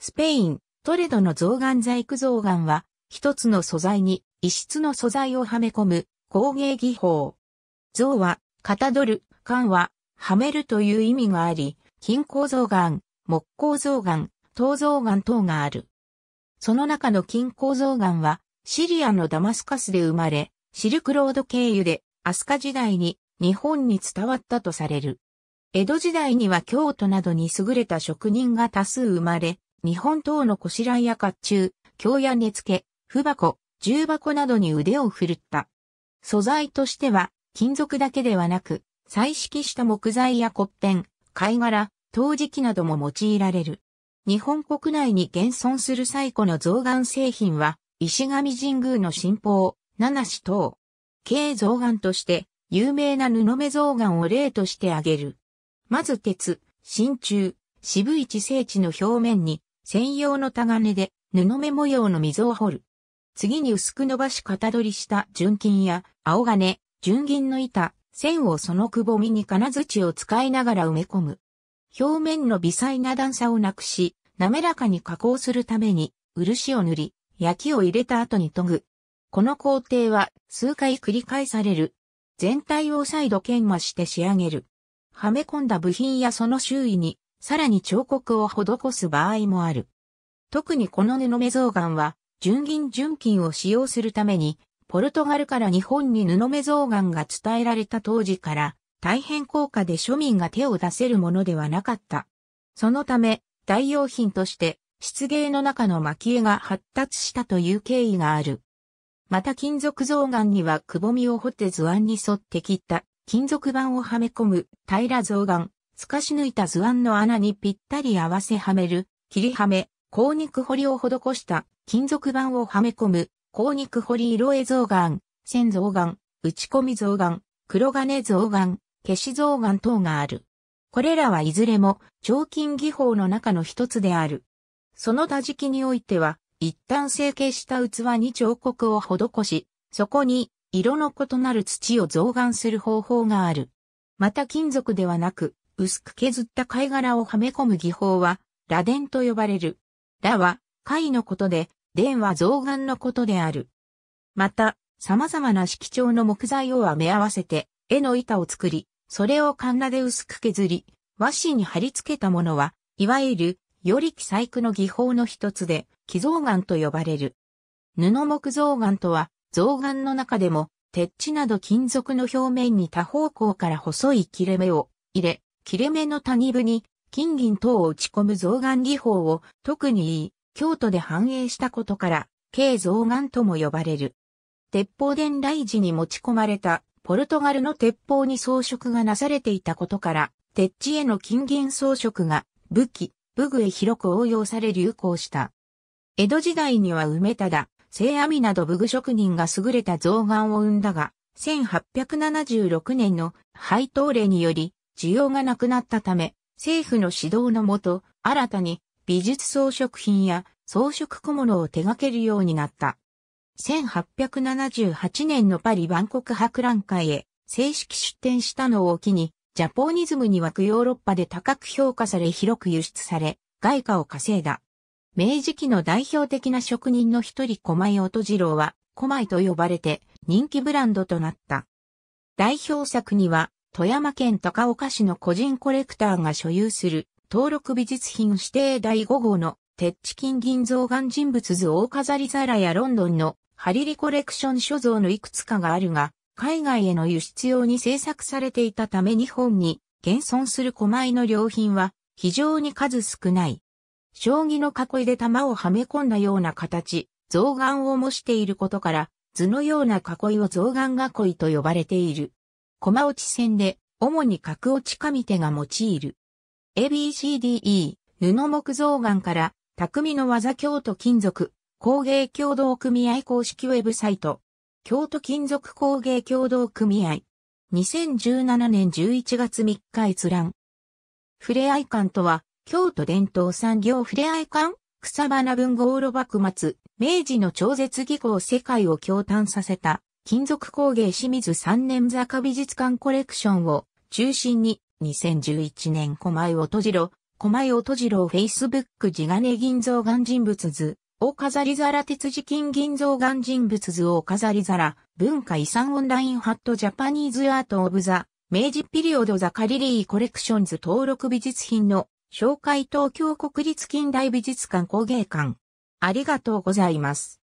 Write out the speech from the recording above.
スペイン、トレドの象眼細工象眼は、一つの素材に、異質の素材をはめ込む、工芸技法。象は、かたどる、缶は、はめるという意味があり、金鉱象眼、木工象眼、銅象眼等がある。その中の金鉱象眼は、シリアのダマスカスで生まれ、シルクロード経由で、アスカ時代に、日本に伝わったとされる。江戸時代には京都などに優れた職人が多数生まれ、日本刀のこしらや甲冑、京や根付け、不箱、重箱などに腕を振るった。素材としては、金属だけではなく、彩色した木材や骨片、貝殻、陶磁器なども用いられる。日本国内に現存する最古の象眼製品は、石上神宮の神宝、七子等。軽象眼として、有名な布目象眼を例として挙げる。まず鉄、真鍮、渋い地聖地の表面に専用のタガネで布目模様の溝を掘る。次に薄く伸ばし型取りした純金や青金、純銀の板、線をそのくぼみに金槌を使いながら埋め込む。表面の微細な段差をなくし、滑らかに加工するために、漆を塗り、焼きを入れた後に研ぐ。この工程は数回繰り返される。全体を再度研磨して仕上げる。はめ込んだ部品やその周囲にさらに彫刻を施す場合もある。特にこの布目象眼は、純銀純金を使用するために、ポルトガルから日本に布目象眼が伝えられた当時から、大変高価で庶民が手を出せるものではなかった。そのため、代用品として、漆芸の中の蒔絵が発達したという経緯がある。また金属象眼にはくぼみを掘って図案に沿って切った金属板をはめ込む平ら象眼、透かし抜いた図案の穴にぴったり合わせはめる、切りはめ、鉱肉彫りを施した金属板をはめ込む、鉱肉彫り色絵像眼、線像眼、打ち込み像眼、黒金像眼、消し像眼等がある。これらはいずれも、彫金技法の中の一つである。その他時期においては、一旦成形した器に彫刻を施し、そこに色の異なる土を造眼する方法がある。また金属ではなく、薄く削った貝殻をはめ込む技法は、螺鈿と呼ばれる。螺は貝のことで、鈿は象眼のことである。また、様々な色調の木材をはめ合わせて、絵の板を作り、それをカンナで薄く削り、和紙に貼り付けたものは、いわゆる、より記細工の技法の一つで、寄造眼と呼ばれる。布木造眼とは、象眼の中でも、鉄地など金属の表面に多方向から細い切れ目を入れ、切れ目の谷部に金銀等を打ち込む増眼技法を特にいい京都で繁栄したことから、軽増眼とも呼ばれる。鉄砲伝来時に持ち込まれたポルトガルの鉄砲に装飾がなされていたことから、鉄地への金銀装飾が武器、武具へ広く応用され流行した。江戸時代には梅だ、聖阿弥など武具職人が優れた増眼を生んだが、1876年の配当令により、需要がなくなったため、政府の指導のもと、新たに美術装飾品や装飾小物を手掛けるようになった。1878年のパリ万国博覧会へ正式出展したのを機に、ジャポニズムに湧くヨーロッパで高く評価され広く輸出され、外貨を稼いだ。明治期の代表的な職人の一人小前音次郎は、小前と呼ばれて人気ブランドとなった。代表作には、富山県高岡市の個人コレクターが所有する登録美術品指定第5号の鉄地金銀造眼人物図大飾り皿やロンドンのハリリコレクション所蔵のいくつかがあるが、海外への輸出用に制作されていたため日本に現存する古米の良品は非常に数少ない。将棋の囲いで玉をはめ込んだような形、象眼を模していることから、図のような囲いを象眼囲いと呼ばれている。駒落ち線で、主に角落ち神手が用いる。ABCDE、布木造岩から、匠の技京都金属、工芸協同組合公式ウェブサイト。京都金属工芸協同組合。2017年11月3日閲覧。ふれあい館とは、京都伝統産業ふれあい館草花文豪炉幕末、明治の超絶技巧世界を驚嘆させた、金属工芸清水三年坂美術館コレクションを中心に2011年狛江閉じろ、狛江を閉じろフェイスブック地金銀像岩人物図、大飾り皿鉄磁金銀像岩人物図大飾り皿、文化遺産オンラインハットジャパニーズアートオブザ、明治ピリオドザカリリーコレクションズ登録美術品の紹介東京国立近代美術館工芸館。ありがとうございます。